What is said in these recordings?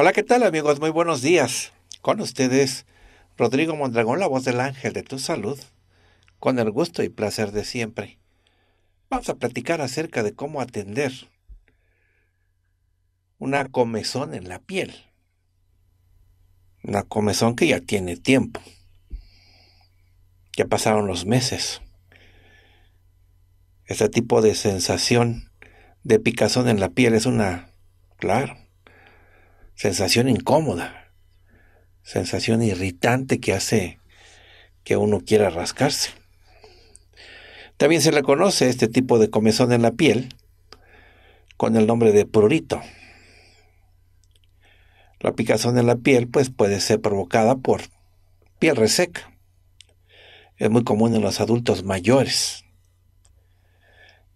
Hola, ¿qué tal amigos? Muy buenos días. Con ustedes, Rodrigo Mondragón, la voz del ángel de tu salud, con el gusto y placer de siempre. Vamos a platicar acerca de cómo atender una comezón en la piel. Una comezón que ya tiene tiempo. Ya pasaron los meses. Este tipo de sensación de picazón en la piel es una, claro, sensación incómoda, sensación irritante que hace que uno quiera rascarse. También se le conoce este tipo de comezón en la piel con el nombre de prurito. La picazón en la piel pues, puede ser provocada por piel reseca. Es muy común en los adultos mayores,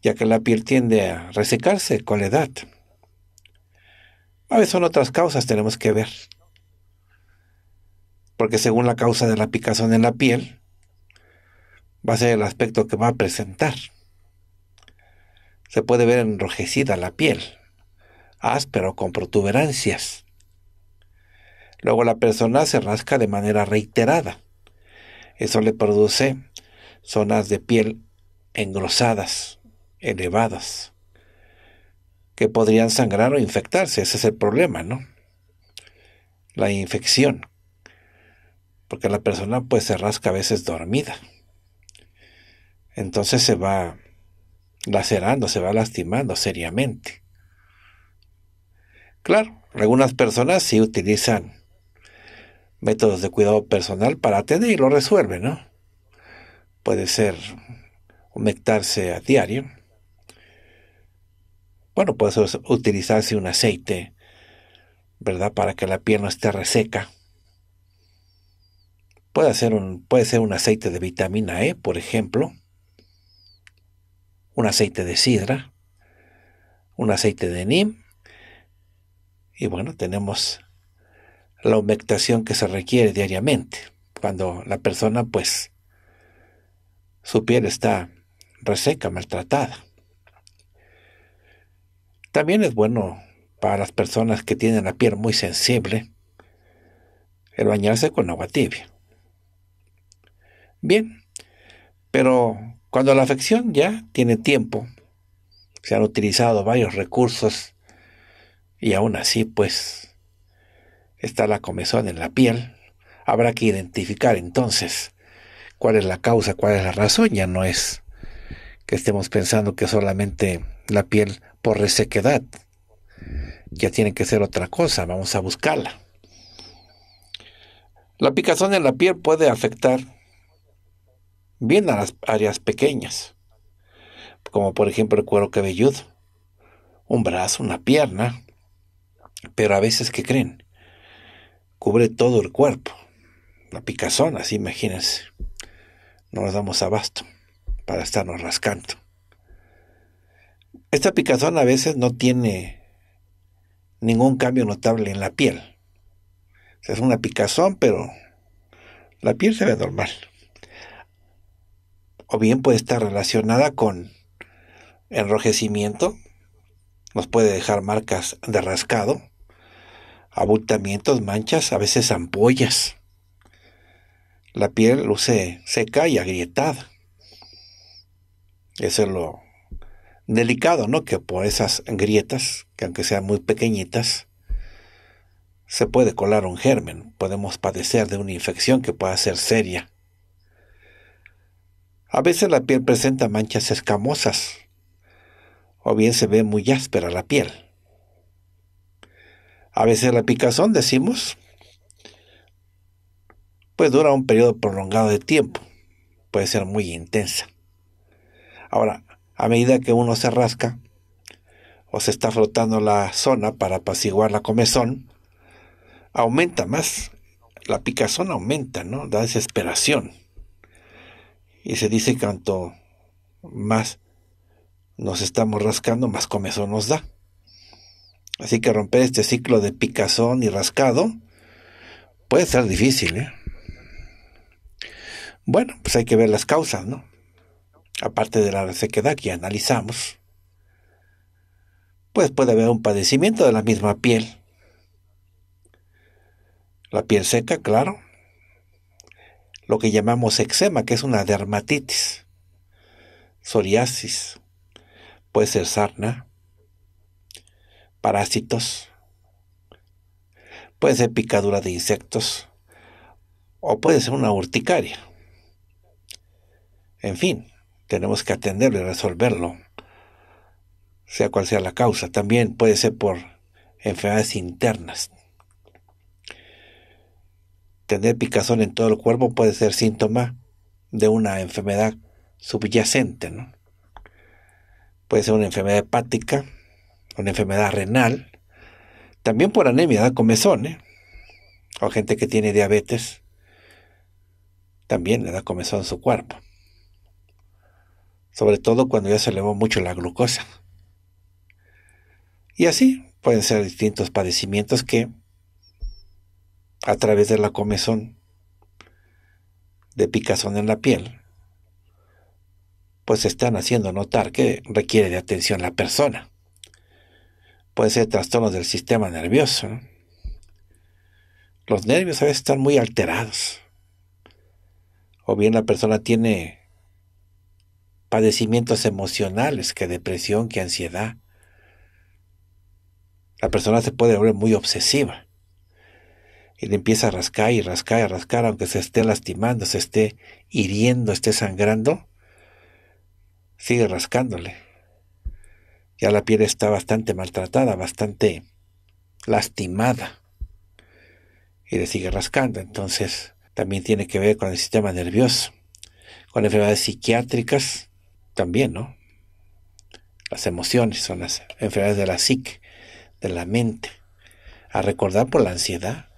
ya que la piel tiende a resecarse con la edad. A veces son otras causas, tenemos que ver. Porque según la causa de la picazón en la piel, va a ser el aspecto que va a presentar. Se puede ver enrojecida la piel, áspero con protuberancias. Luego la persona se rasca de manera reiterada. Eso le produce zonas de piel engrosadas, elevadas que podrían sangrar o infectarse. Ese es el problema, ¿no? La infección. Porque la persona pues se rasca a veces dormida. Entonces se va lacerando, se va lastimando seriamente. Claro, algunas personas sí utilizan métodos de cuidado personal para atender y lo resuelven, ¿no? Puede ser humectarse a diario, bueno, puede utilizarse un aceite, ¿verdad? Para que la piel no esté reseca. Puede ser, un, puede ser un aceite de vitamina E, por ejemplo, un aceite de sidra, un aceite de NIM, y bueno, tenemos la humectación que se requiere diariamente, cuando la persona pues su piel está reseca, maltratada. También es bueno para las personas que tienen la piel muy sensible el bañarse con agua tibia. Bien, pero cuando la afección ya tiene tiempo, se han utilizado varios recursos y aún así pues está la comezón en la piel, habrá que identificar entonces cuál es la causa, cuál es la razón, ya no es que estemos pensando que solamente la piel por resequedad. Ya tiene que ser otra cosa, vamos a buscarla. La picazón en la piel puede afectar bien a las áreas pequeñas, como por ejemplo el cuero cabelludo, un brazo, una pierna, pero a veces que creen, cubre todo el cuerpo. La picazón, así imagínense, no nos damos abasto para estarnos rascando. Esta picazón a veces no tiene ningún cambio notable en la piel. es una picazón, pero la piel se ve normal. O bien puede estar relacionada con enrojecimiento, nos puede dejar marcas de rascado, abultamientos, manchas, a veces ampollas. La piel luce seca y agrietada. Eso es lo delicado, ¿no? Que por esas grietas, que aunque sean muy pequeñitas, se puede colar un germen, podemos padecer de una infección que pueda ser seria. A veces la piel presenta manchas escamosas, o bien se ve muy áspera la piel. A veces la picazón, decimos, pues dura un periodo prolongado de tiempo, puede ser muy intensa. Ahora, a medida que uno se rasca o se está frotando la zona para apaciguar la comezón, aumenta más, la picazón aumenta, ¿no? Da desesperación. Y se dice que cuanto más nos estamos rascando, más comezón nos da. Así que romper este ciclo de picazón y rascado puede ser difícil. ¿eh? Bueno, pues hay que ver las causas, ¿no? aparte de la sequedad que analizamos, pues puede haber un padecimiento de la misma piel. La piel seca, claro. Lo que llamamos eczema, que es una dermatitis, psoriasis, puede ser sarna, parásitos, puede ser picadura de insectos o puede ser una urticaria. En fin, tenemos que atenderlo y resolverlo, sea cual sea la causa. También puede ser por enfermedades internas. Tener picazón en todo el cuerpo puede ser síntoma de una enfermedad subyacente, ¿no? Puede ser una enfermedad hepática, una enfermedad renal, también por anemia, da comezón, ¿eh? O gente que tiene diabetes, también le da comezón en su cuerpo sobre todo cuando ya se elevó mucho la glucosa. Y así pueden ser distintos padecimientos que a través de la comezón, de picazón en la piel, pues están haciendo notar que requiere de atención la persona. Puede ser trastornos del sistema nervioso. Los nervios a veces están muy alterados. O bien la persona tiene padecimientos emocionales, que depresión, que ansiedad. La persona se puede volver muy obsesiva y le empieza a rascar y rascar y rascar, aunque se esté lastimando, se esté hiriendo, esté sangrando, sigue rascándole. Ya la piel está bastante maltratada, bastante lastimada. Y le sigue rascando. Entonces, también tiene que ver con el sistema nervioso, con enfermedades psiquiátricas, también, ¿no? Las emociones son las enfermedades de la psique, de la mente. A recordar por la ansiedad,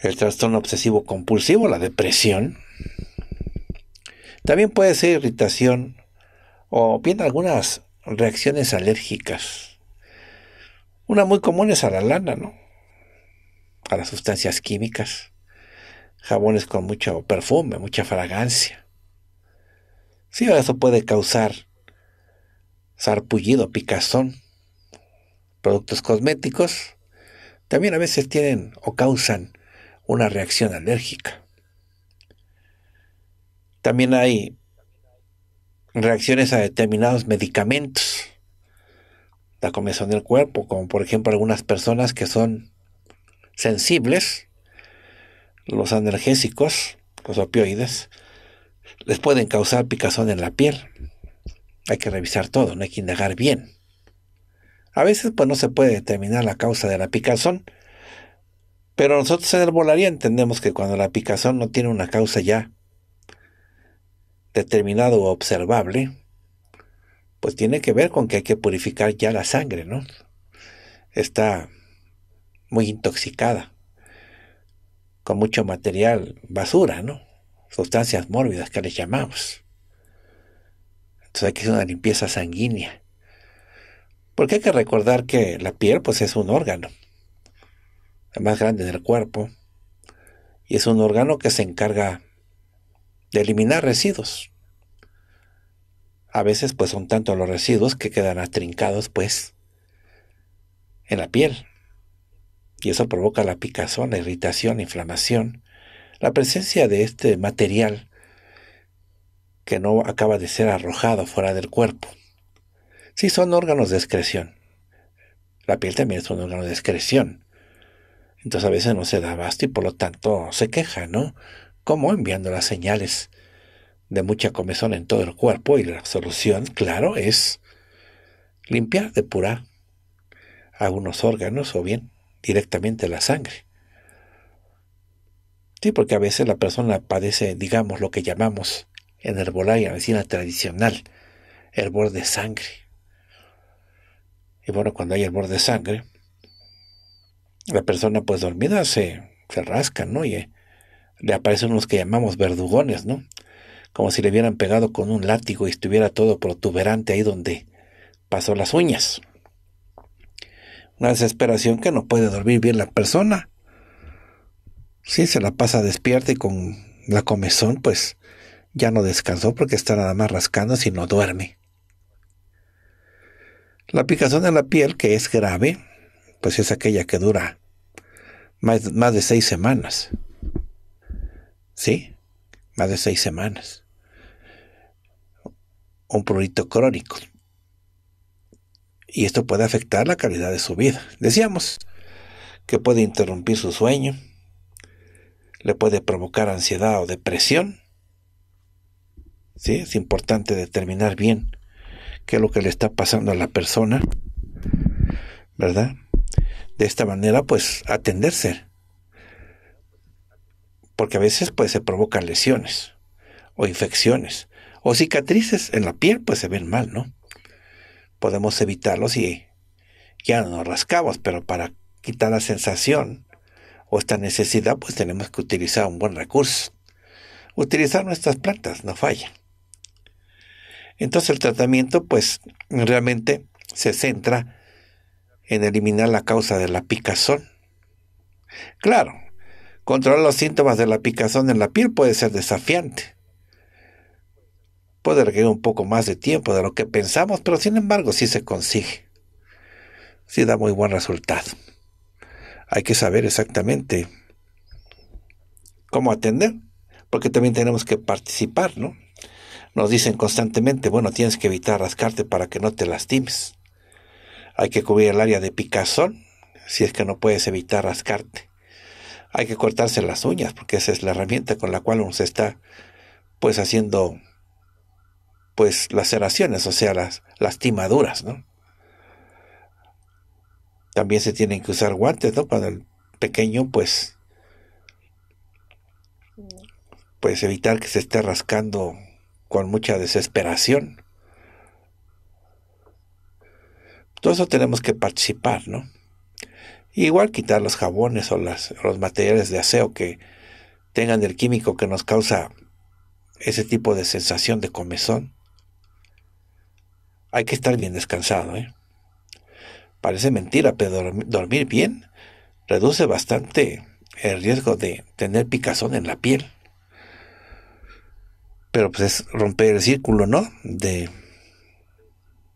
el trastorno obsesivo compulsivo, la depresión. También puede ser irritación o bien algunas reacciones alérgicas. Una muy común es a la lana, ¿no? A las sustancias químicas. Jabones con mucho perfume, mucha fragancia. Sí, eso puede causar sarpullido, picazón. Productos cosméticos también a veces tienen o causan una reacción alérgica. También hay reacciones a determinados medicamentos. La comezón del cuerpo, como por ejemplo algunas personas que son sensibles, los analgésicos, los opioides, les pueden causar picazón en la piel. Hay que revisar todo, no hay que indagar bien. A veces pues no se puede determinar la causa de la picazón, pero nosotros en el volaría entendemos que cuando la picazón no tiene una causa ya determinada o observable, pues tiene que ver con que hay que purificar ya la sangre, ¿no? Está muy intoxicada, con mucho material basura, ¿no? sustancias mórbidas que les llamamos. Entonces aquí es una limpieza sanguínea. Porque hay que recordar que la piel pues es un órgano, el más grande del cuerpo, y es un órgano que se encarga de eliminar residuos. A veces pues son tanto los residuos que quedan atrincados pues en la piel. Y eso provoca la picazón, la irritación, la inflamación la presencia de este material que no acaba de ser arrojado fuera del cuerpo. Sí son órganos de excreción. La piel también es un órgano de excreción. Entonces a veces no se da abasto y por lo tanto se queja, ¿no? Como enviando las señales de mucha comezón en todo el cuerpo y la solución, claro, es limpiar, depurar algunos órganos o bien directamente la sangre. Sí, porque a veces la persona padece, digamos, lo que llamamos en herbolaria, la medicina tradicional, hervor de sangre. Y bueno, cuando hay hervor de sangre, la persona pues dormida se, se rasca, ¿no? Y eh, le aparecen unos que llamamos verdugones, ¿no? Como si le hubieran pegado con un látigo y estuviera todo protuberante ahí donde pasó las uñas. Una desesperación que no puede dormir bien la persona si se la pasa despierta y con la comezón, pues ya no descansó porque está nada más rascando si no duerme. La picazón en la piel, que es grave, pues es aquella que dura más de seis semanas. ¿Sí? Más de seis semanas. Un prurito crónico. Y esto puede afectar la calidad de su vida. Decíamos que puede interrumpir su sueño, le puede provocar ansiedad o depresión. ¿Sí? Es importante determinar bien qué es lo que le está pasando a la persona, ¿verdad? De esta manera, pues, atenderse. Porque a veces, pues, se provocan lesiones o infecciones o cicatrices en la piel, pues, se ven mal, ¿no? Podemos evitarlos y ya nos rascamos, pero para quitar la sensación o esta necesidad, pues tenemos que utilizar un buen recurso. Utilizar nuestras plantas, no falla. Entonces el tratamiento, pues realmente se centra en eliminar la causa de la picazón. Claro, controlar los síntomas de la picazón en la piel puede ser desafiante. Puede requerir un poco más de tiempo de lo que pensamos, pero sin embargo sí se consigue. Sí da muy buen resultado hay que saber exactamente cómo atender, porque también tenemos que participar, ¿no? Nos dicen constantemente, bueno, tienes que evitar rascarte para que no te lastimes. Hay que cubrir el área de picazón, si es que no puedes evitar rascarte. Hay que cortarse las uñas, porque esa es la herramienta con la cual uno se está, pues, haciendo, pues, laceraciones, o sea, las lastimaduras, ¿no? también se tienen que usar guantes, ¿no? Cuando el pequeño, pues, pues evitar que se esté rascando con mucha desesperación. Todo eso tenemos que participar, ¿no? igual quitar los jabones o las, los materiales de aseo que tengan el químico que nos causa ese tipo de sensación de comezón. Hay que estar bien descansado, ¿eh? Parece mentira, pero dormir bien reduce bastante el riesgo de tener picazón en la piel. Pero pues es romper el círculo, ¿no? De,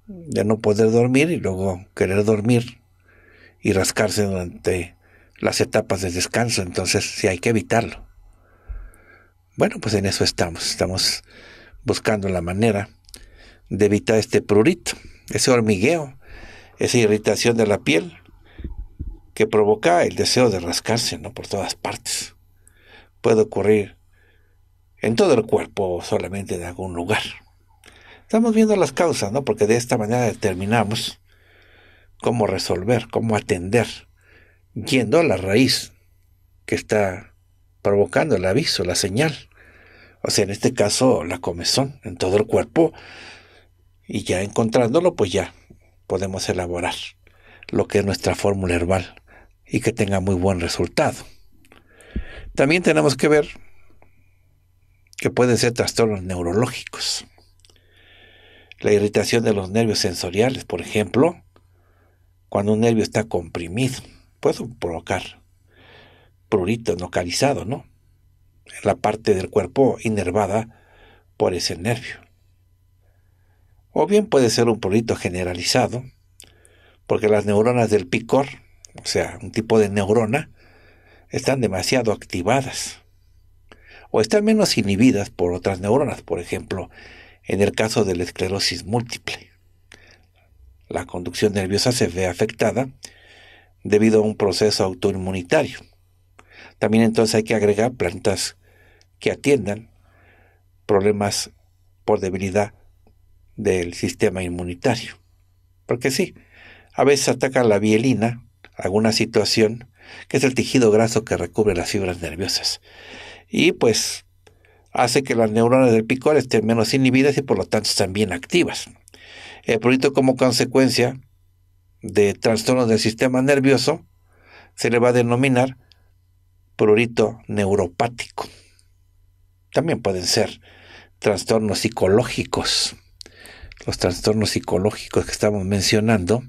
de no poder dormir y luego querer dormir y rascarse durante las etapas de descanso. Entonces sí hay que evitarlo. Bueno, pues en eso estamos. Estamos buscando la manera de evitar este prurito, ese hormigueo esa irritación de la piel que provoca el deseo de rascarse ¿no? por todas partes. Puede ocurrir en todo el cuerpo o solamente en algún lugar. Estamos viendo las causas, ¿no? Porque de esta manera determinamos cómo resolver, cómo atender, yendo a la raíz que está provocando el aviso, la señal. O sea, en este caso, la comezón en todo el cuerpo. Y ya encontrándolo, pues ya podemos elaborar lo que es nuestra fórmula herbal y que tenga muy buen resultado. También tenemos que ver que pueden ser trastornos neurológicos. La irritación de los nervios sensoriales, por ejemplo, cuando un nervio está comprimido, puede provocar prurito localizado, ¿no? En la parte del cuerpo inervada por ese nervio. O bien puede ser un polito generalizado, porque las neuronas del picor, o sea, un tipo de neurona, están demasiado activadas o están menos inhibidas por otras neuronas, por ejemplo, en el caso de la esclerosis múltiple. La conducción nerviosa se ve afectada debido a un proceso autoinmunitario. También entonces hay que agregar plantas que atiendan problemas por debilidad del sistema inmunitario. Porque sí, a veces ataca la bielina, alguna situación, que es el tejido graso que recubre las fibras nerviosas. Y pues hace que las neuronas del picor estén menos inhibidas y por lo tanto están bien activas. El prurito como consecuencia de trastornos del sistema nervioso se le va a denominar prurito neuropático. También pueden ser trastornos psicológicos los trastornos psicológicos que estamos mencionando,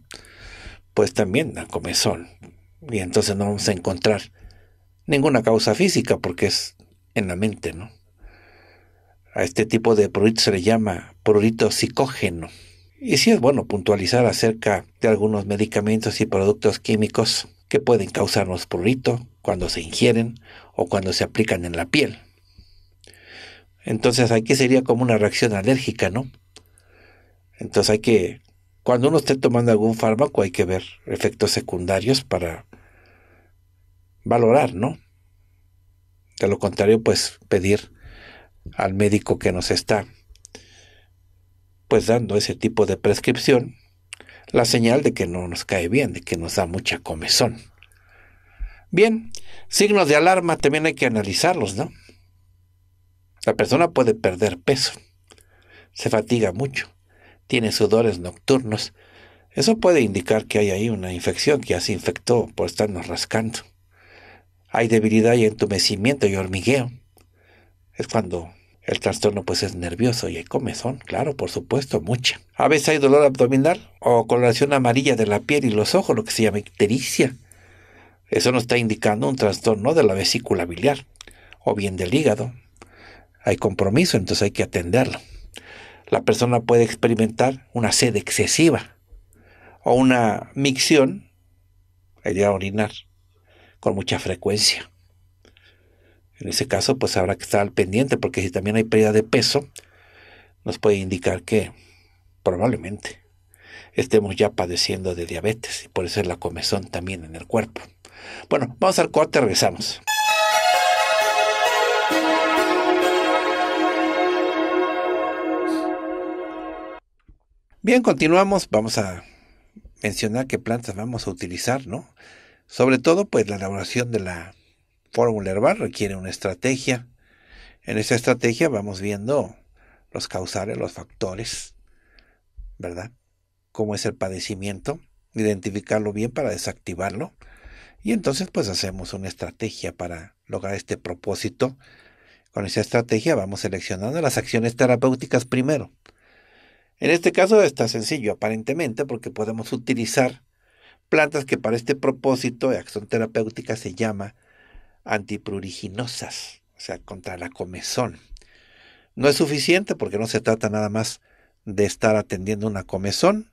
pues también dan comezón. Y entonces no vamos a encontrar ninguna causa física porque es en la mente, ¿no? A este tipo de prurito se le llama prurito psicógeno. Y sí es bueno puntualizar acerca de algunos medicamentos y productos químicos que pueden causarnos prurito cuando se ingieren o cuando se aplican en la piel. Entonces aquí sería como una reacción alérgica, ¿no? Entonces hay que, cuando uno esté tomando algún fármaco, hay que ver efectos secundarios para valorar, ¿no? De lo contrario, pues pedir al médico que nos está pues dando ese tipo de prescripción la señal de que no nos cae bien, de que nos da mucha comezón. Bien, signos de alarma también hay que analizarlos, ¿no? La persona puede perder peso, se fatiga mucho, tiene sudores nocturnos. Eso puede indicar que hay ahí una infección que ya se infectó por estarnos rascando. Hay debilidad y entumecimiento y hormigueo. Es cuando el trastorno pues es nervioso y hay comezón, claro, por supuesto, mucha. A veces hay dolor abdominal o coloración amarilla de la piel y los ojos, lo que se llama ictericia. Eso nos está indicando un trastorno de la vesícula biliar o bien del hígado. Hay compromiso, entonces hay que atenderlo la persona puede experimentar una sed excesiva o una micción, a orinar, con mucha frecuencia. En ese caso, pues habrá que estar al pendiente, porque si también hay pérdida de peso, nos puede indicar que probablemente estemos ya padeciendo de diabetes y por ser la comezón también en el cuerpo. Bueno, vamos al corte, regresamos. Bien, continuamos. Vamos a mencionar qué plantas vamos a utilizar, ¿no? Sobre todo, pues la elaboración de la fórmula herbal requiere una estrategia. En esa estrategia vamos viendo los causales, los factores, ¿verdad? Cómo es el padecimiento, identificarlo bien para desactivarlo. Y entonces, pues hacemos una estrategia para lograr este propósito. Con esa estrategia vamos seleccionando las acciones terapéuticas primero en este caso está sencillo, aparentemente, porque podemos utilizar plantas que para este propósito de acción terapéutica se llama antipruriginosas o sea, contra la comezón. No es suficiente porque no se trata nada más de estar atendiendo una comezón.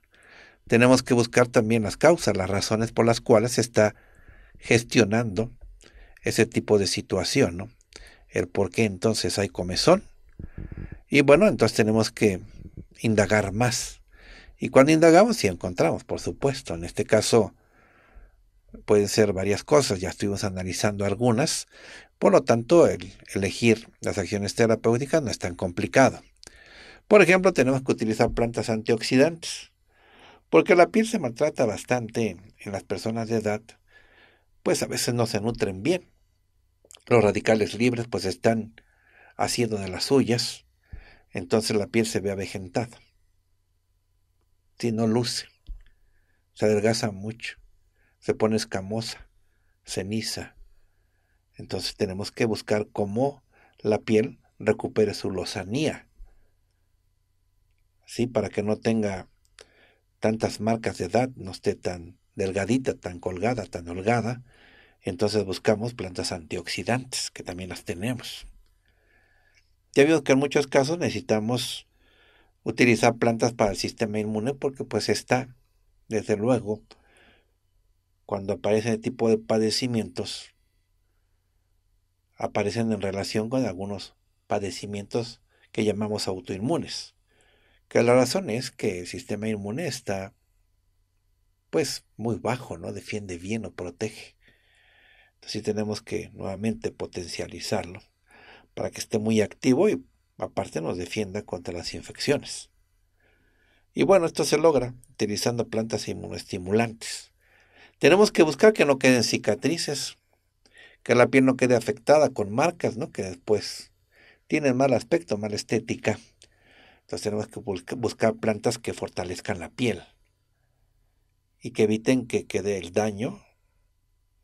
Tenemos que buscar también las causas, las razones por las cuales se está gestionando ese tipo de situación, ¿no? El por qué entonces hay comezón. Y bueno, entonces tenemos que indagar más. Y cuando indagamos, sí encontramos, por supuesto. En este caso, pueden ser varias cosas, ya estuvimos analizando algunas. Por lo tanto, el elegir las acciones terapéuticas no es tan complicado. Por ejemplo, tenemos que utilizar plantas antioxidantes, porque la piel se maltrata bastante en las personas de edad, pues a veces no se nutren bien. Los radicales libres pues están haciendo de las suyas entonces la piel se ve avejentada. Si no luce, se adelgaza mucho, se pone escamosa, ceniza. Entonces tenemos que buscar cómo la piel recupere su lozanía, ¿sí? Para que no tenga tantas marcas de edad, no esté tan delgadita, tan colgada, tan holgada. Entonces buscamos plantas antioxidantes, que también las tenemos. Ya vimos que en muchos casos necesitamos utilizar plantas para el sistema inmune porque pues está, desde luego, cuando aparece el este tipo de padecimientos, aparecen en relación con algunos padecimientos que llamamos autoinmunes. Que la razón es que el sistema inmune está pues muy bajo, no defiende bien o protege. Entonces tenemos que nuevamente potencializarlo para que esté muy activo y aparte nos defienda contra las infecciones. Y bueno, esto se logra utilizando plantas inmunoestimulantes. Tenemos que buscar que no queden cicatrices, que la piel no quede afectada con marcas, ¿no? Que después tienen mal aspecto, mala estética. Entonces tenemos que buscar plantas que fortalezcan la piel y que eviten que quede el daño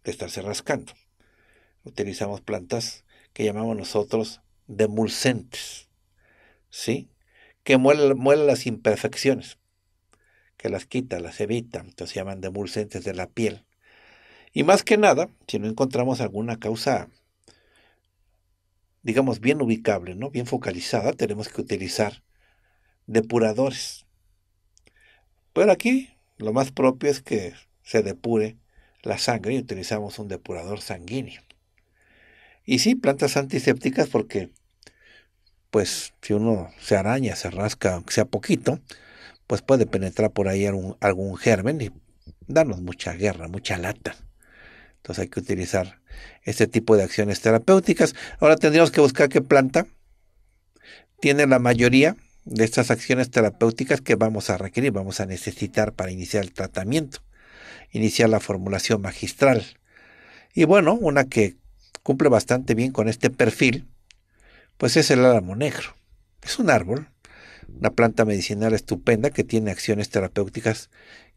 de estarse rascando. Utilizamos plantas que llamamos nosotros demulcentes, ¿sí? Que muela las imperfecciones, que las quita, las evita, entonces se llaman demulcentes de la piel. Y más que nada, si no encontramos alguna causa, digamos, bien ubicable, ¿no? Bien focalizada, tenemos que utilizar depuradores. Pero aquí lo más propio es que se depure la sangre y utilizamos un depurador sanguíneo. Y sí, plantas antisépticas porque, pues, si uno se araña, se rasca, aunque sea poquito, pues puede penetrar por ahí algún, germen y darnos mucha guerra, mucha lata. Entonces hay que utilizar este tipo de acciones terapéuticas. Ahora tendríamos que buscar qué planta tiene la mayoría de estas acciones terapéuticas que vamos a requerir, vamos a necesitar para iniciar el tratamiento, iniciar la formulación magistral. Y bueno, una que cumple bastante bien con este perfil, pues es el álamo negro. Es un árbol, una planta medicinal estupenda que tiene acciones terapéuticas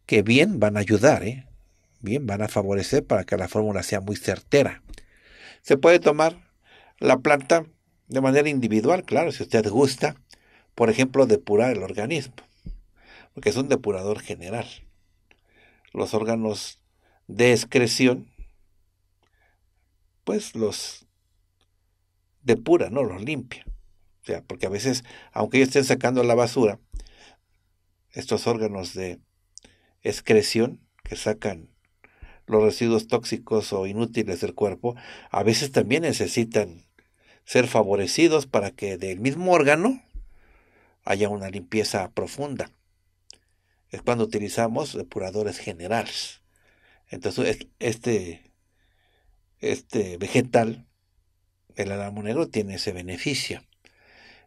que bien van a ayudar, ¿eh? bien van a favorecer para que la fórmula sea muy certera. Se puede tomar la planta de manera individual, claro, si usted gusta, por ejemplo, depurar el organismo, porque es un depurador general. Los órganos de excreción pues los depura, ¿no? Los limpia. O sea, porque a veces, aunque ellos estén sacando la basura, estos órganos de excreción que sacan los residuos tóxicos o inútiles del cuerpo, a veces también necesitan ser favorecidos para que del mismo órgano haya una limpieza profunda. Es cuando utilizamos depuradores generales. Entonces, este este, vegetal, el álamo negro tiene ese beneficio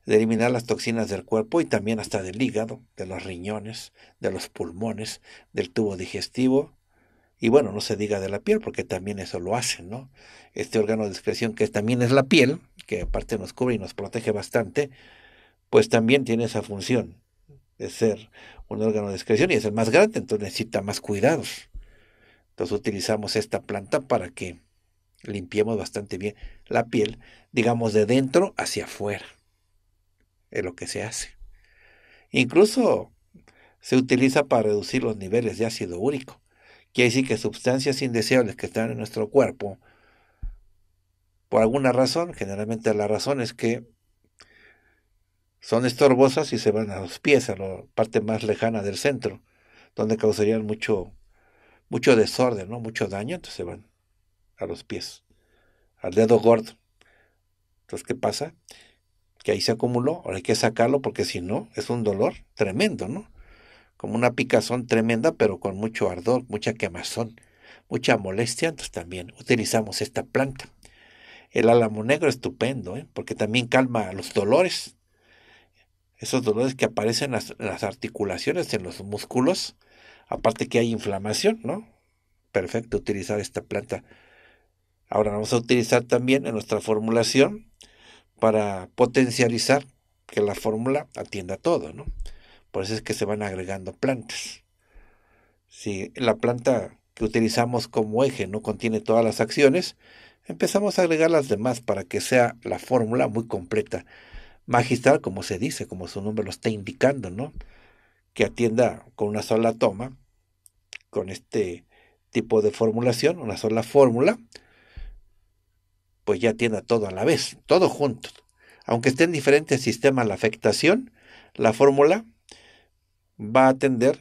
de eliminar las toxinas del cuerpo y también hasta del hígado, de los riñones, de los pulmones, del tubo digestivo. Y bueno, no se diga de la piel, porque también eso lo hace, ¿no? Este órgano de excreción que también es la piel, que aparte nos cubre y nos protege bastante, pues también tiene esa función de ser un órgano de excreción y es el más grande, entonces necesita más cuidados. Entonces utilizamos esta planta para que limpiemos bastante bien la piel, digamos de dentro hacia afuera. Es lo que se hace. Incluso se utiliza para reducir los niveles de ácido úrico. Quiere decir que sustancias indeseables que están en nuestro cuerpo, por alguna razón, generalmente la razón es que son estorbosas y se van a los pies, a la parte más lejana del centro, donde causarían mucho, mucho desorden, ¿no? mucho daño, entonces se van a los pies, al dedo gordo. Entonces, ¿qué pasa? Que ahí se acumuló, ahora hay que sacarlo porque si no, es un dolor tremendo, ¿no? Como una picazón tremenda, pero con mucho ardor, mucha quemazón, mucha molestia, entonces también utilizamos esta planta. El álamo negro estupendo, ¿eh? porque también calma los dolores, esos dolores que aparecen las, en las, articulaciones, en los músculos, aparte que hay inflamación, ¿no? Perfecto utilizar esta planta Ahora vamos a utilizar también en nuestra formulación para potencializar que la fórmula atienda todo, ¿no? Por eso es que se van agregando plantas. Si la planta que utilizamos como eje no contiene todas las acciones, empezamos a agregar las demás para que sea la fórmula muy completa. Magistral, como se dice, como su nombre lo está indicando, ¿no? Que atienda con una sola toma, con este tipo de formulación, una sola fórmula, pues ya tiene todo a la vez, todo junto. Aunque estén diferentes sistemas la afectación, la fórmula va a atender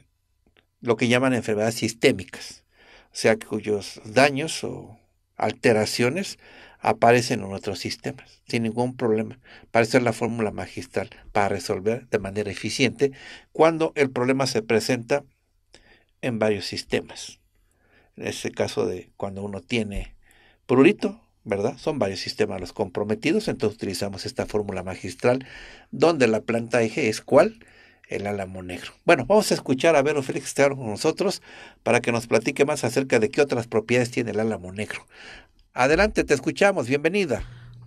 lo que llaman enfermedades sistémicas, o sea, cuyos daños o alteraciones aparecen en otros sistemas sin ningún problema. Parece la fórmula magistral, para resolver de manera eficiente cuando el problema se presenta en varios sistemas. En este caso de cuando uno tiene prurito ¿verdad? Son varios sistemas los comprometidos, entonces utilizamos esta fórmula magistral donde la planta eje es cuál? El álamo negro. Bueno, vamos a escuchar a ver, Félix estar con nosotros para que nos platique más acerca de qué otras propiedades tiene el álamo negro. Adelante, te escuchamos, bienvenida.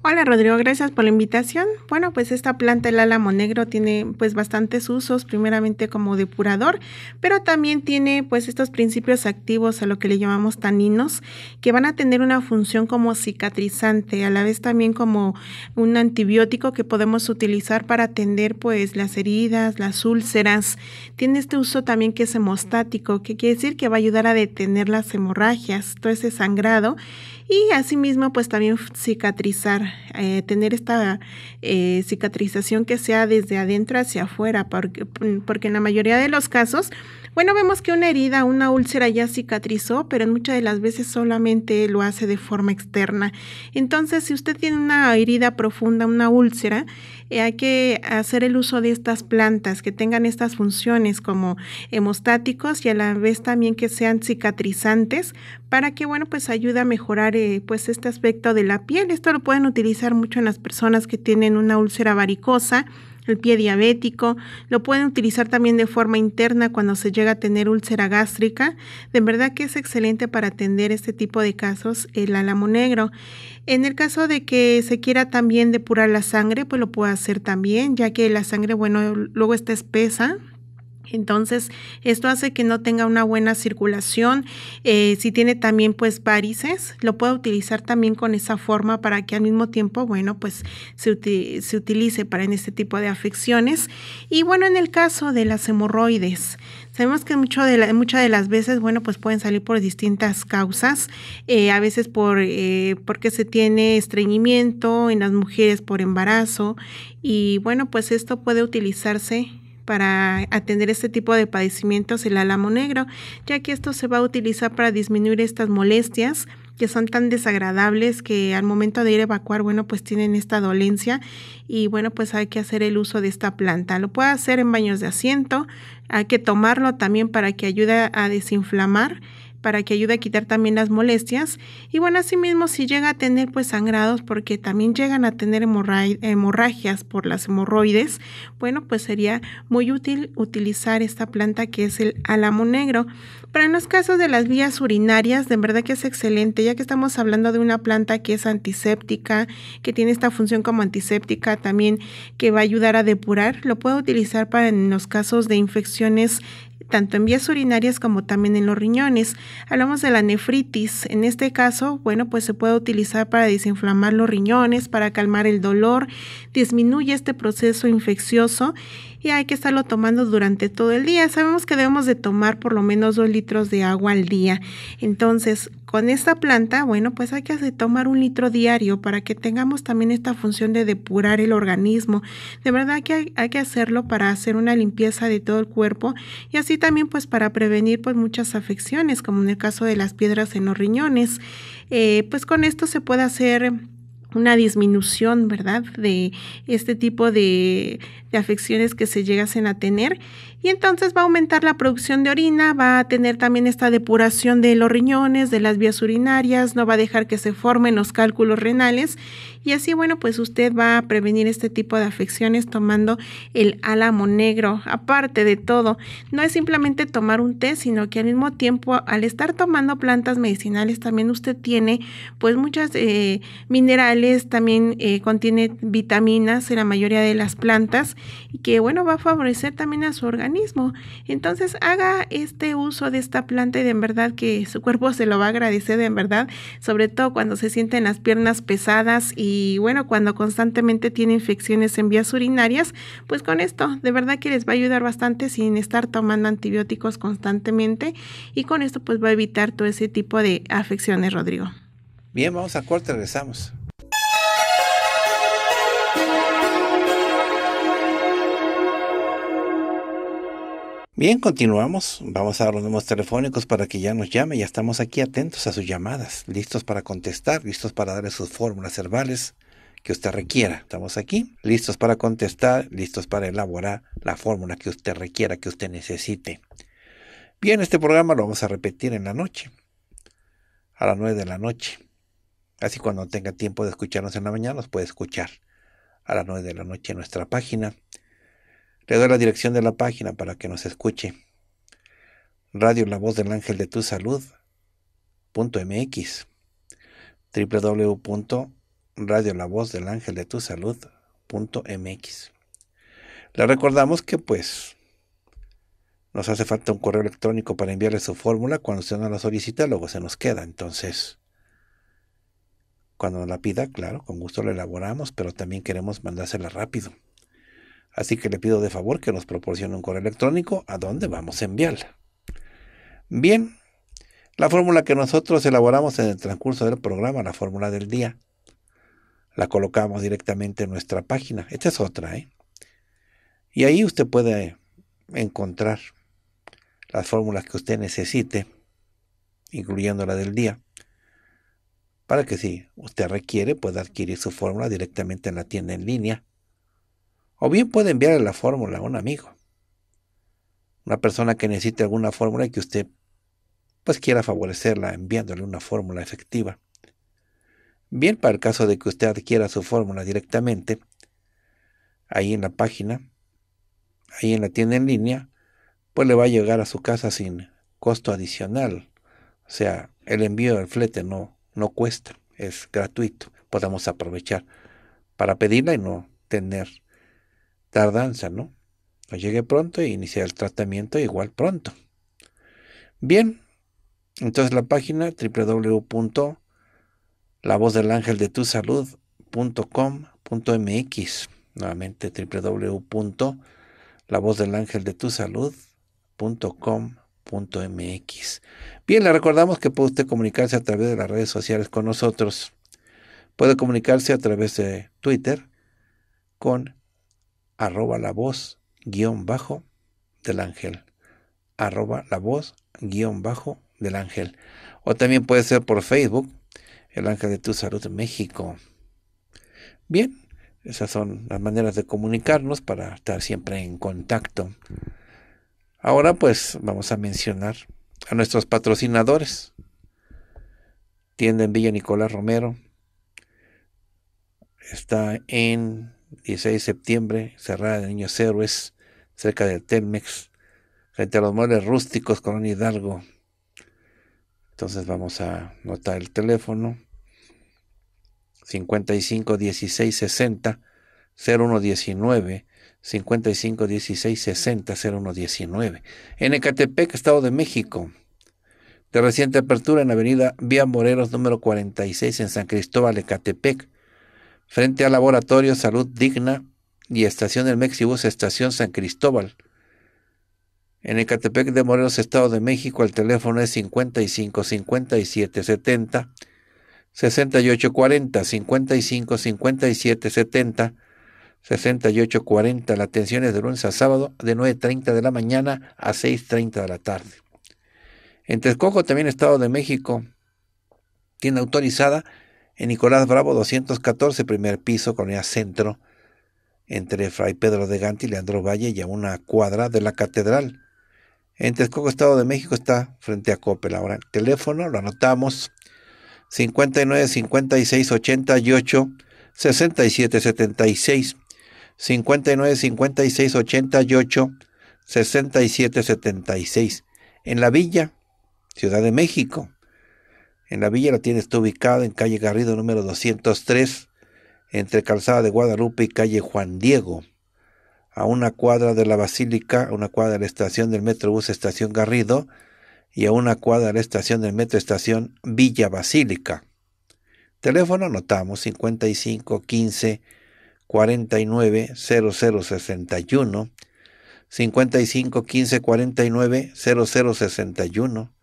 Hola Rodrigo, gracias por la invitación. Bueno, pues esta planta, el álamo negro, tiene pues bastantes usos, primeramente como depurador, pero también tiene pues estos principios activos a lo que le llamamos taninos, que van a tener una función como cicatrizante, a la vez también como un antibiótico que podemos utilizar para atender pues las heridas, las úlceras. Tiene este uso también que es hemostático, que quiere decir que va a ayudar a detener las hemorragias, todo ese sangrado y asimismo pues también cicatrizar, eh, tener esta eh, cicatrización que sea desde adentro hacia afuera, porque, mm, porque en la mayoría de los casos bueno, vemos que una herida, una úlcera ya cicatrizó, pero muchas de las veces solamente lo hace de forma externa. Entonces, si usted tiene una herida profunda, una úlcera, eh, hay que hacer el uso de estas plantas que tengan estas funciones como hemostáticos y a la vez también que sean cicatrizantes para que, bueno, pues ayude a mejorar eh, pues este aspecto de la piel. Esto lo pueden utilizar mucho en las personas que tienen una úlcera varicosa el pie diabético, lo pueden utilizar también de forma interna cuando se llega a tener úlcera gástrica. De verdad que es excelente para atender este tipo de casos el álamo negro. En el caso de que se quiera también depurar la sangre, pues lo puede hacer también, ya que la sangre, bueno, luego está espesa, entonces, esto hace que no tenga una buena circulación. Eh, si tiene también pues varices, lo puede utilizar también con esa forma para que al mismo tiempo, bueno, pues se, utilice para en este tipo de afecciones. Y bueno, en el caso de las hemorroides, Sabemos que mucho de muchas de las veces, bueno, pues pueden salir por distintas causas, eh, a veces por eh, porque se tiene estreñimiento, en las mujeres por embarazo, y bueno, pues esto puede utilizarse para atender este tipo de padecimientos el álamo negro, ya que esto se va a utilizar para disminuir estas molestias que son tan desagradables que al momento de ir a evacuar, bueno, pues tienen esta dolencia y bueno, pues hay que hacer el uso de esta planta. Lo puede hacer en baños de asiento, hay que tomarlo también para que ayude a desinflamar para que ayude a quitar también las molestias. Y bueno, asimismo, si llega a tener pues sangrados, porque también llegan a tener hemorragias por las hemorroides, bueno, pues sería muy útil utilizar esta planta que es el álamo negro. Pero en los casos de las vías urinarias, de verdad que es excelente, ya que estamos hablando de una planta que es antiséptica, que tiene esta función como antiséptica también, que va a ayudar a depurar. Lo puede utilizar para en los casos de infecciones tanto en vías urinarias como también en los riñones. Hablamos de la nefritis. En este caso, bueno, pues se puede utilizar para desinflamar los riñones, para calmar el dolor, disminuye este proceso infeccioso y hay que estarlo tomando durante todo el día. Sabemos que debemos de tomar por lo menos dos litros de agua al día. Entonces, con esta planta, bueno, pues hay que tomar un litro diario para que tengamos también esta función de depurar el organismo. De verdad que hay, que hacerlo para hacer una limpieza de todo el cuerpo y así también pues para prevenir pues muchas afecciones, como en el caso de las piedras en los riñones. Eh, pues con esto se puede hacer una disminución, ¿verdad?, de este tipo de, de afecciones que se llegasen a tener y entonces va a aumentar la producción de orina, va a tener también esta depuración de los riñones, de las vías urinarias, no va a dejar que se formen los cálculos renales y así, bueno, pues usted va a prevenir este tipo de afecciones tomando el álamo negro. Aparte de todo, no es simplemente tomar un té, sino que al mismo tiempo, al estar tomando plantas medicinales, también usted tiene pues muchas eh, minerales, también eh, contiene vitaminas en la mayoría de las plantas y que, bueno, va a favorecer también a su organismo entonces haga este uso de esta planta y de en verdad que su cuerpo se lo va a agradecer de en verdad, sobre todo cuando se sienten las piernas pesadas y bueno, cuando constantemente tiene infecciones en vías urinarias, pues con esto de verdad que les va a ayudar bastante sin estar tomando antibióticos constantemente y con esto pues va a evitar todo ese tipo de afecciones, Rodrigo. Bien, vamos a corte, regresamos. Bien, continuamos. Vamos a dar los números telefónicos para que ya nos llame. Ya estamos aquí atentos a sus llamadas, listos para contestar, listos para darle sus fórmulas herbales que usted requiera. Estamos aquí, listos para contestar, listos para elaborar la fórmula que usted requiera, que usted necesite. Bien, este programa lo vamos a repetir en la noche, a las 9 de la noche. Así cuando tenga tiempo de escucharnos en la mañana, nos puede escuchar a las 9 de la noche en nuestra página le doy la dirección de la página para que nos escuche. Radio La Voz del Ángel de Tu Salud. .mx Le recordamos que pues nos hace falta un correo electrónico para enviarle su fórmula. Cuando usted no la solicita, luego se nos queda. Entonces, cuando nos la pida, claro, con gusto la elaboramos, pero también queremos mandársela rápido. Así que le pido de favor que nos proporcione un correo electrónico a donde vamos a enviarla. Bien, la fórmula que nosotros elaboramos en el transcurso del programa, la fórmula del día, la colocamos directamente en nuestra página. Esta es otra, ¿eh? Y ahí usted puede encontrar las fórmulas que usted necesite, incluyendo la del día, para que si usted requiere pueda adquirir su fórmula directamente en la tienda en línea o bien puede enviarle la fórmula a un amigo. Una persona que necesite alguna fórmula y que usted pues quiera favorecerla enviándole una fórmula efectiva. Bien para el caso de que usted adquiera su fórmula directamente, ahí en la página, ahí en la tienda en línea, pues le va a llegar a su casa sin costo adicional. O sea, el envío del flete no, no cuesta, es gratuito. Podemos aprovechar para pedirla y no tener tardanza, ¿no? No llegue pronto e inicia el tratamiento igual pronto. Bien, entonces la página www.lavozdelangeldetusalud.com.mx Nuevamente www.lavozdelangeldetusalud.com.mx Bien, le recordamos que puede usted comunicarse a través de las redes sociales con nosotros. Puede comunicarse a través de Twitter con arroba la voz guión bajo del ángel. Arroba la voz guión bajo del ángel. O también puede ser por Facebook, el ángel de tu salud México. Bien, esas son las maneras de comunicarnos para estar siempre en contacto. Ahora pues vamos a mencionar a nuestros patrocinadores. Tienda en Villa Nicolás Romero. Está en 16 de septiembre, cerrada de Niños Héroes, cerca del Telmex, frente a los muebles rústicos, un Hidalgo. Entonces vamos a notar el teléfono. 55 16 60 0119 55 16 60 0119 en Ecatepec, Estado de México. De reciente apertura en avenida Vía Moreros, número 46 en San Cristóbal, Ecatepec frente al Laboratorio Salud Digna y Estación del Mexibus, Estación San Cristóbal. En Ecatepec de Morelos, Estado de México, el teléfono es 55 57 70 68 40 55 57 70 68 40. La atención es de lunes a sábado de 9.30 de la mañana a 6.30 de la tarde. En Texcoco, también Estado de México, tiene autorizada en Nicolás Bravo 214, primer piso, Colonia Centro, entre Fray Pedro de Gante y Leandro Valle y a una cuadra de la Catedral. En Texcoco, Estado de México, está frente a Coppel. Ahora el teléfono, lo anotamos, 59 56 88 67 76 59 56 88 67 76 en la Villa, Ciudad de México. En la villa la tienes. está ubicado en calle Garrido número 203, entre Calzada de Guadalupe y calle Juan Diego, a una cuadra de la Basílica, a una cuadra de la estación del Metrobús Estación Garrido y a una cuadra de la estación del Metro Estación Villa Basílica. Teléfono anotamos 55 15 49 0061 55 15 49 0061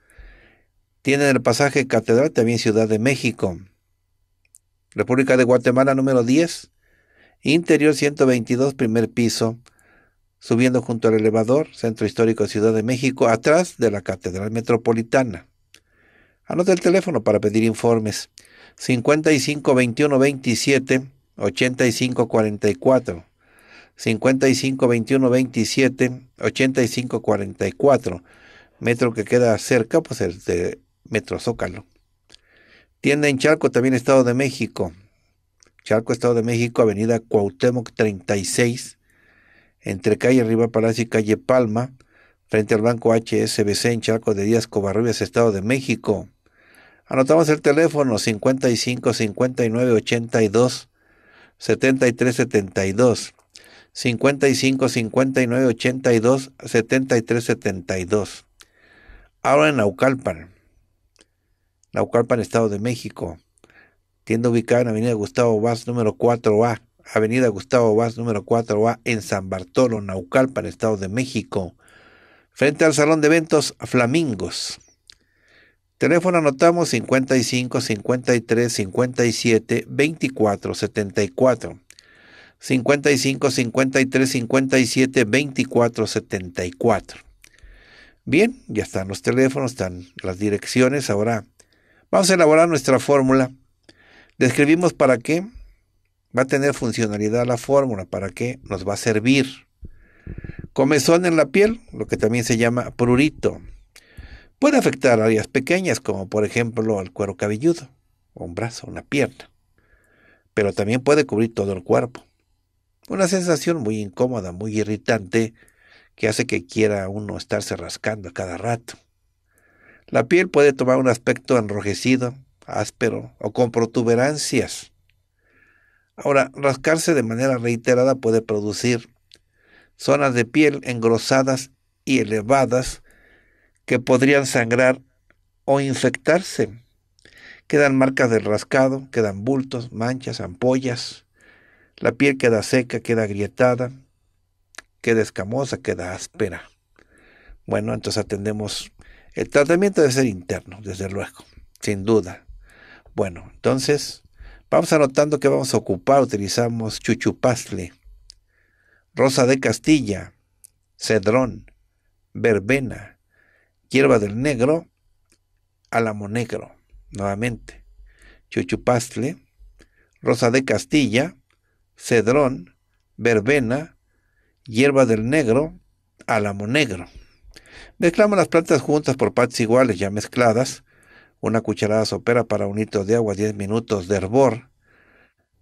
tienen el pasaje Catedral también Ciudad de México. República de Guatemala número 10. Interior 122, primer piso. Subiendo junto al elevador, Centro Histórico de Ciudad de México, atrás de la Catedral Metropolitana. Anota el teléfono para pedir informes. 55 21 27 85 44. 55 21 27 85 44. Metro que queda cerca, pues el de Metro Zócalo. Tienda en Charco, también Estado de México. Charco, Estado de México, Avenida Cuauhtémoc 36, entre calle Riva Palacio y calle Palma, frente al Banco HSBC en Charco de Díaz Covarrubias, Estado de México. Anotamos el teléfono 55 59 82 73 72. 55 59 82 73 72. Ahora en Naucalpan. Naucalpan, Estado de México. Tienda ubicada en Avenida Gustavo Vaz, número 4A. Avenida Gustavo Vaz, número 4A, en San Bartolo, Naucalpan, Estado de México. Frente al Salón de Eventos Flamingos. Teléfono anotamos 55 53 57 24 74. 55 53 57 24 74. Bien, ya están los teléfonos, están las direcciones. Ahora Vamos a elaborar nuestra fórmula. Describimos para qué va a tener funcionalidad la fórmula, para qué nos va a servir. Comezón en la piel, lo que también se llama prurito. Puede afectar áreas pequeñas, como por ejemplo al cuero cabelludo, un brazo, una pierna, pero también puede cubrir todo el cuerpo. Una sensación muy incómoda, muy irritante, que hace que quiera uno estarse rascando a cada rato. La piel puede tomar un aspecto enrojecido, áspero o con protuberancias. Ahora, rascarse de manera reiterada puede producir zonas de piel engrosadas y elevadas que podrían sangrar o infectarse. Quedan marcas del rascado, quedan bultos, manchas, ampollas. La piel queda seca, queda agrietada, queda escamosa, queda áspera. Bueno, entonces atendemos el tratamiento debe ser interno, desde luego, sin duda. Bueno, entonces vamos anotando que vamos a ocupar, utilizamos chuchupastle, rosa de Castilla, cedrón, verbena, hierba del negro, álamo negro, nuevamente, chuchupastle, rosa de Castilla, cedrón, verbena, hierba del negro, álamo negro. Mezclamos las plantas juntas por partes iguales ya mezcladas. Una cucharada sopera para un litro de agua, 10 minutos de hervor.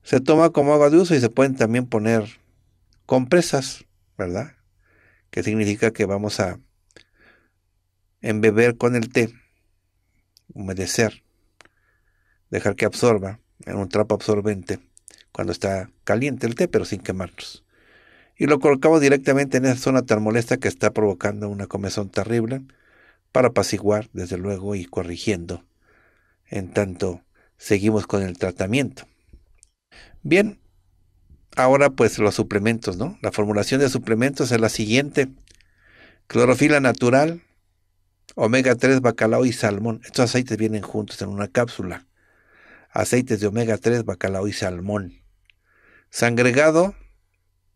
Se toma como agua de uso y se pueden también poner compresas, ¿verdad? Que significa que vamos a embeber con el té, humedecer, dejar que absorba en un trapo absorbente cuando está caliente el té, pero sin quemarnos y lo colocamos directamente en esa zona tan molesta que está provocando una comezón terrible para apaciguar, desde luego, y corrigiendo. En tanto, seguimos con el tratamiento. Bien, ahora pues los suplementos, ¿no? La formulación de suplementos es la siguiente. Clorofila natural, omega 3, bacalao y salmón. Estos aceites vienen juntos en una cápsula. Aceites de omega 3, bacalao y salmón. Sangregado,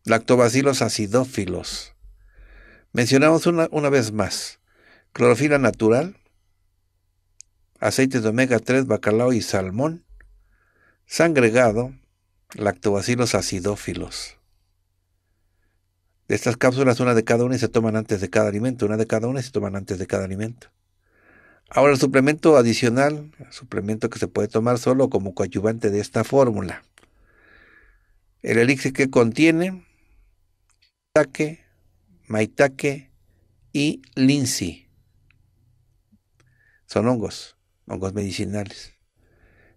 lactobacilos acidófilos. Mencionamos una, vez más, clorofila natural, aceites de omega 3, bacalao y salmón, sangregado, lactobacilos acidófilos. De estas cápsulas, una de cada una y se toman antes de cada alimento, una de cada una y se toman antes de cada alimento. Ahora, el suplemento adicional, suplemento que se puede tomar solo como coadyuvante de esta fórmula. El elixir que contiene Maitake, maitake y linsi. Son hongos, hongos medicinales.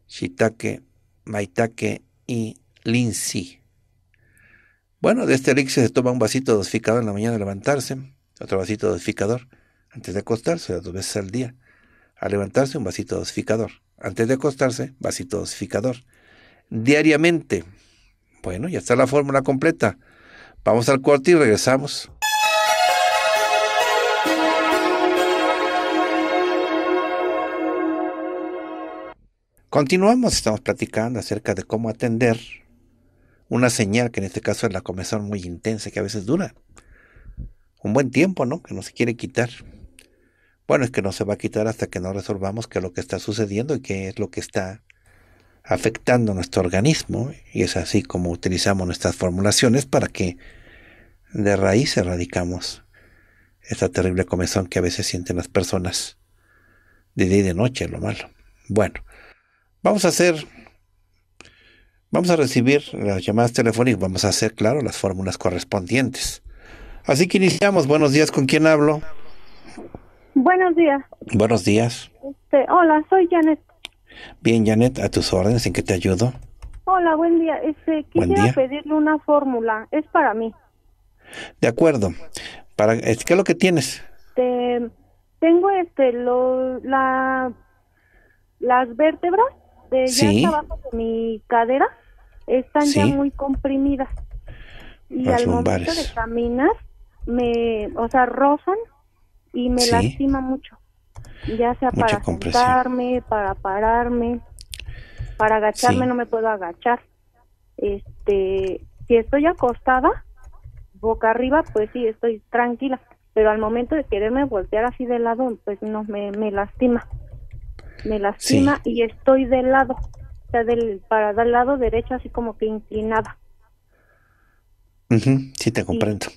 Shiitake, maitake y linsi. Bueno, de este elixir se toma un vasito dosificador en la mañana de levantarse, otro vasito dosificador antes de acostarse, dos veces al día. Al levantarse, un vasito dosificador. Antes de acostarse, vasito dosificador. Diariamente. Bueno, ya está la fórmula completa. Vamos al corte y regresamos. Continuamos, estamos platicando acerca de cómo atender una señal que en este caso es la comezón muy intensa que a veces dura un buen tiempo, ¿no? Que no se quiere quitar. Bueno, es que no se va a quitar hasta que no resolvamos qué es lo que está sucediendo y qué es lo que está afectando nuestro organismo y es así como utilizamos nuestras formulaciones para que de raíz erradicamos esta terrible comezón que a veces sienten las personas de día y de noche, lo malo. Bueno, vamos a hacer, vamos a recibir las llamadas telefónicas, vamos a hacer, claro, las fórmulas correspondientes. Así que iniciamos. Buenos días, ¿con quién hablo? Buenos días. Buenos días. Este, hola, soy Janet Bien, Janet, a tus órdenes, ¿en qué te ayudo? Hola, buen día. Este, quisiera buen pedirle una fórmula, es para mí. De acuerdo. Para, ¿Qué es lo que tienes? tengo este, la, las vértebras de abajo de mi cadera están ya muy comprimidas. Y al momento de caminar, me, o sea, rozan y me lastima mucho. Ya sea para sentarme, para pararme, para agacharme no me puedo agachar. Este, si estoy acostada, boca arriba, pues sí, estoy tranquila, pero al momento de quererme voltear así de lado, pues no, me, lastima. Me lastima y estoy de lado, o sea, del, para del lado derecho así como que inclinada. Sí, te comprendo.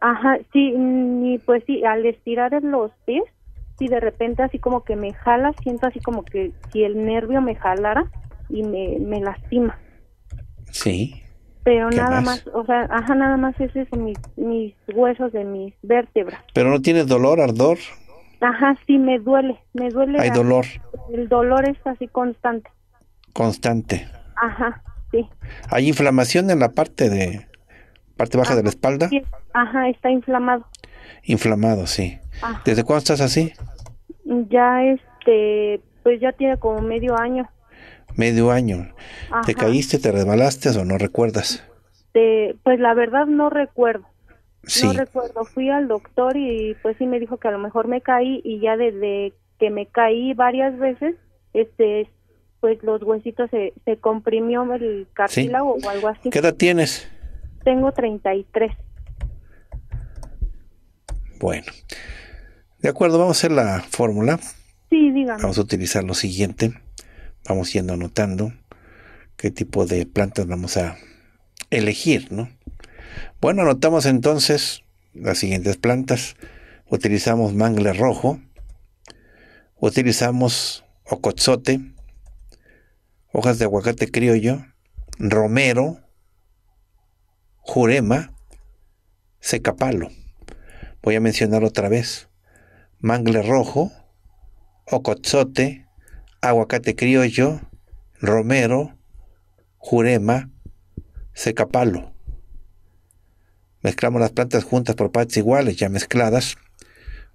ajá, sí, y pues sí, al estirar los pies, y de repente así como que me jala, siento así como que si el nervio me jalara y me, lastima. Sí. Pero nada más? o sea, ajá, nada más es eso, mis, huesos de mis vértebras. Pero no tienes dolor, ardor. Ajá, sí, me duele, me duele. Hay dolor. El dolor es así constante. Constante. Ajá, sí. ¿Hay inflamación en la parte de parte baja de la espalda? ajá, está inflamado. Inflamado, sí. ¿Desde cuándo estás así? Ya, este, pues ya tiene como medio año. Medio año. ¿Te caíste, te resbalaste o no recuerdas? pues la verdad no recuerdo. No recuerdo. Fui al doctor y pues sí me dijo que a lo mejor me caí y ya desde que me caí varias veces, este, pues los huesitos se, se comprimió el cartílago o algo así. ¿Qué edad tienes? Tengo 33. Bueno, de acuerdo, vamos a hacer la fórmula. Sí, Vamos a utilizar lo siguiente. Vamos yendo anotando qué tipo de plantas vamos a elegir, ¿no? Bueno, anotamos entonces las siguientes plantas. Utilizamos mangle rojo, utilizamos ocotzote, hojas de aguacate criollo, romero, jurema, secapalo. Voy a mencionar otra vez mangle rojo, ocotzote, aguacate criollo, romero, jurema, secapalo. Mezclamos las plantas juntas por partes iguales, ya mezcladas.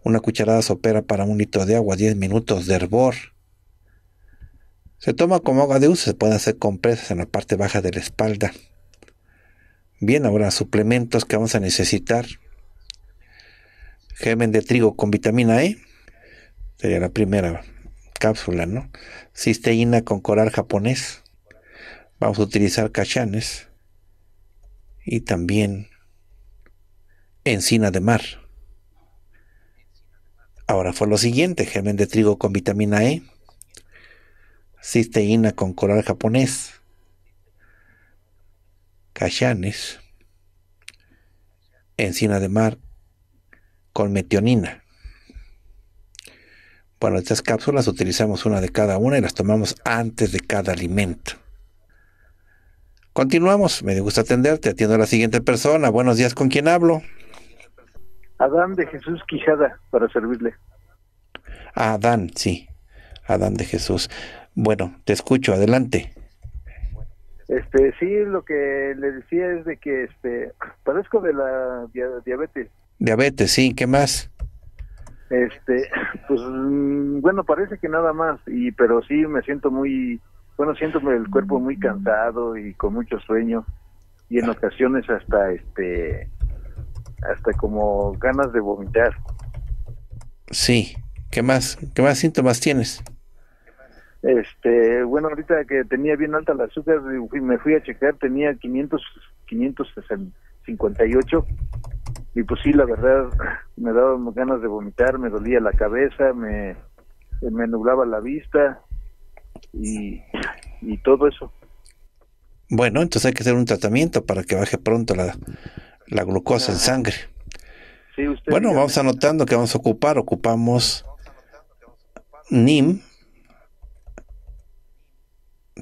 Una cucharada sopera para un litro de agua, 10 minutos de hervor. Se toma como agua de uso, se pueden hacer compresas en la parte baja de la espalda. Bien, ahora suplementos que vamos a necesitar gemen de trigo con vitamina E, sería la primera cápsula, ¿no? Cisteína con coral japonés. Vamos a utilizar cachanes y también encina de mar. Ahora fue lo siguiente, gemen de trigo con vitamina E, cisteína con coral japonés, cachanes, encina de mar con metionina. Bueno, estas cápsulas utilizamos una de cada una y las tomamos antes de cada alimento. Continuamos, me gusta atenderte, atiendo a la siguiente persona. Buenos días, ¿con quién hablo? Adán de Jesús Quijada, para servirle. Ah, Adán, sí, Adán de Jesús. Bueno, te escucho, adelante. Este, sí, lo que le decía es de que este, padezco de la diabetes Diabetes, sí, ¿qué más? Este, pues mm, bueno, parece que nada más, y pero sí me siento muy, bueno, siento el cuerpo muy cansado y con mucho sueño y en ah. ocasiones hasta este hasta como ganas de vomitar. Sí, ¿qué más? ¿Qué más síntomas tienes? Este, bueno, ahorita que tenía bien alta la azúcar, me fui a checar, tenía 500 558 y pues sí, la verdad, me daba ganas de vomitar, me dolía la cabeza, me, me nublaba la vista y, todo eso. Bueno, entonces hay que hacer un tratamiento para que baje pronto la, glucosa en sangre. bueno, vamos anotando que vamos a ocupar. Ocupamos NIM,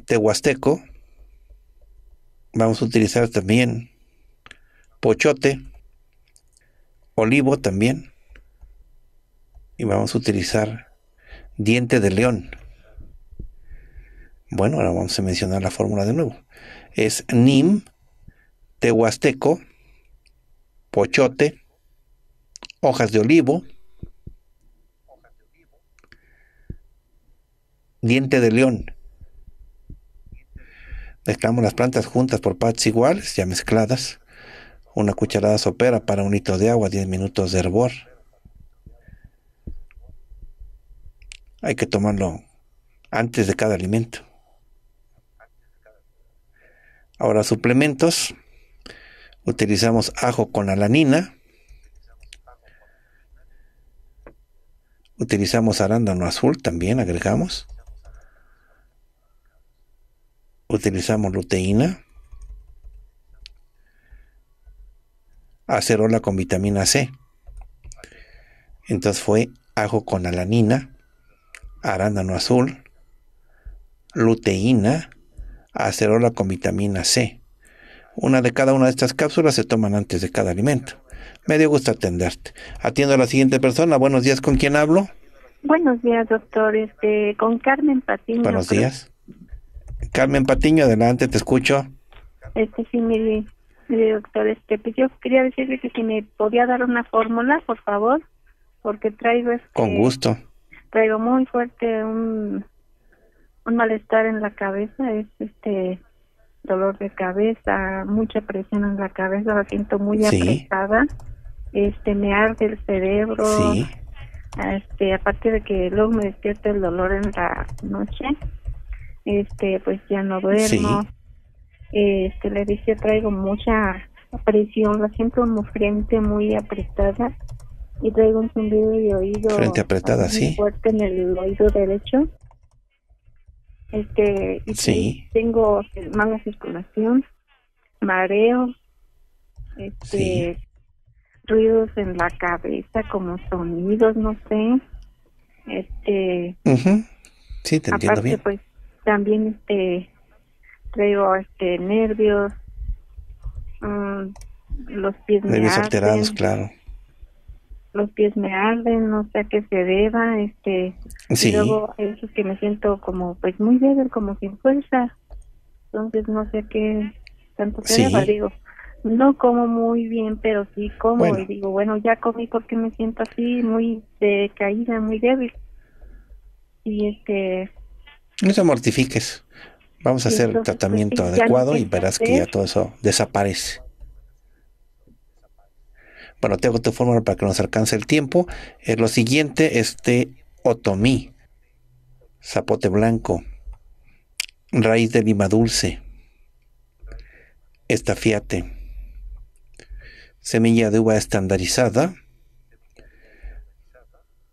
Tehuasteco. Vamos a utilizar también Pochote olivo también. Y vamos a utilizar diente de león. Bueno, ahora vamos a mencionar la fórmula de nuevo. Es NIM, tehuasteco, pochote, hojas de olivo, diente de león. Mezclamos las plantas juntas por partes iguales, ya mezcladas una cucharada sopera para un litro de agua, 10 minutos de hervor. Hay que tomarlo antes de cada alimento. Ahora, suplementos. Utilizamos ajo con alanina. Utilizamos arándano azul también, agregamos. Utilizamos luteína. acerola con vitamina C. Entonces fue ajo con alanina, arándano azul, luteína, acerola con vitamina C. Una de cada una de estas cápsulas se toman antes de cada alimento. Me dio gusto atenderte. Atiendo a la siguiente persona. Buenos días, ¿con quién hablo? Buenos días, doctor. Este, con Carmen Patiño. Buenos días. Carmen Patiño, adelante, te escucho. Este sí, mire, doctor, este, pues, yo quería decirle que si me podía dar una fórmula, por favor, porque traigo... Este, Con gusto. Traigo muy fuerte un, un malestar en la cabeza, es este dolor de cabeza, mucha presión en la cabeza, la siento muy apretada, este, me arde el cerebro, sí. Ah, este, aparte de que luego me despierto el dolor en la noche, este, pues ya no duermo este, le dije traigo mucha presión, la siento muy frente muy apretada y traigo un sonido de oído apretada, muy fuerte en el oído derecho. Este, y sí. tengo mala circulación, mareo, este, ruidos en la cabeza como sonidos, no sé. Este, aparte, pues también este traigo este nervios, mm, los pies me arden, alterados, claro. Los pies me arden, no sé a qué se deba, este, y luego eso es que me siento como pues muy débil, como sin fuerza, entonces no sé qué tanto se deba, digo. No como muy bien, pero sí como y digo, bueno, ya comí porque me siento así, muy decaída, muy débil. Y este... No te mortifiques. Vamos a hacer el pues, tratamiento adecuado y verás que ya todo eso desaparece. Bueno, tengo tu fórmula para que nos alcance el tiempo. Eh, lo siguiente es de otomí, zapote blanco, raíz de lima dulce, estafiate, semilla de uva estandarizada,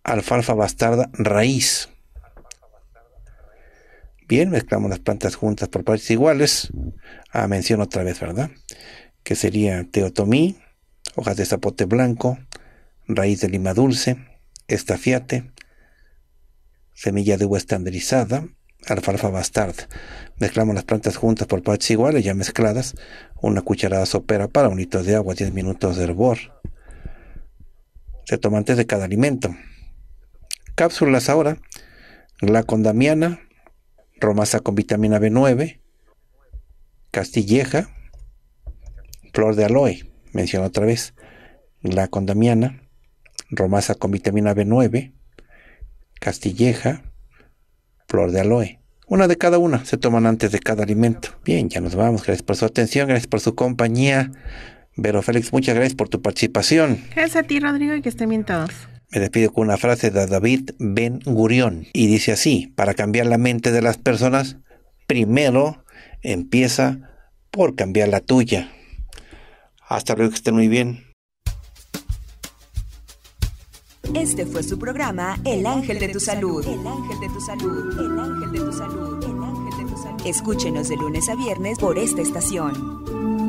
alfalfa bastarda, raíz Bien, mezclamos las plantas juntas por partes iguales. Ah, menciono otra vez, ¿verdad? Que sería teotomí, hojas de zapote blanco, raíz de lima dulce, estafiate, semilla de uva estandarizada, alfalfa bastard. Mezclamos las plantas juntas por partes iguales, ya mezcladas, una cucharada sopera para un litro de agua, 10 minutos de hervor. Se toma antes de cada alimento. Cápsulas ahora, condamiana romasa con vitamina B9, castilleja, flor de aloe, menciono otra vez, la condamiana, romasa con vitamina B9, castilleja, flor de aloe. Una de cada una se toman antes de cada alimento. Bien, ya nos vamos. Gracias por su atención, gracias por su compañía. pero Félix, muchas gracias por tu participación. Gracias a ti, Rodrigo, y que estén bien todos. Me despido con una frase de David Ben Gurión y dice así, para cambiar la mente de las personas, primero empieza por cambiar la tuya. Hasta luego, que estén muy bien. Este fue su programa El Ángel de tu Salud. El Ángel de tu Salud. El Ángel de tu Salud. El Ángel de tu Salud. Escúchenos de lunes a viernes por esta estación.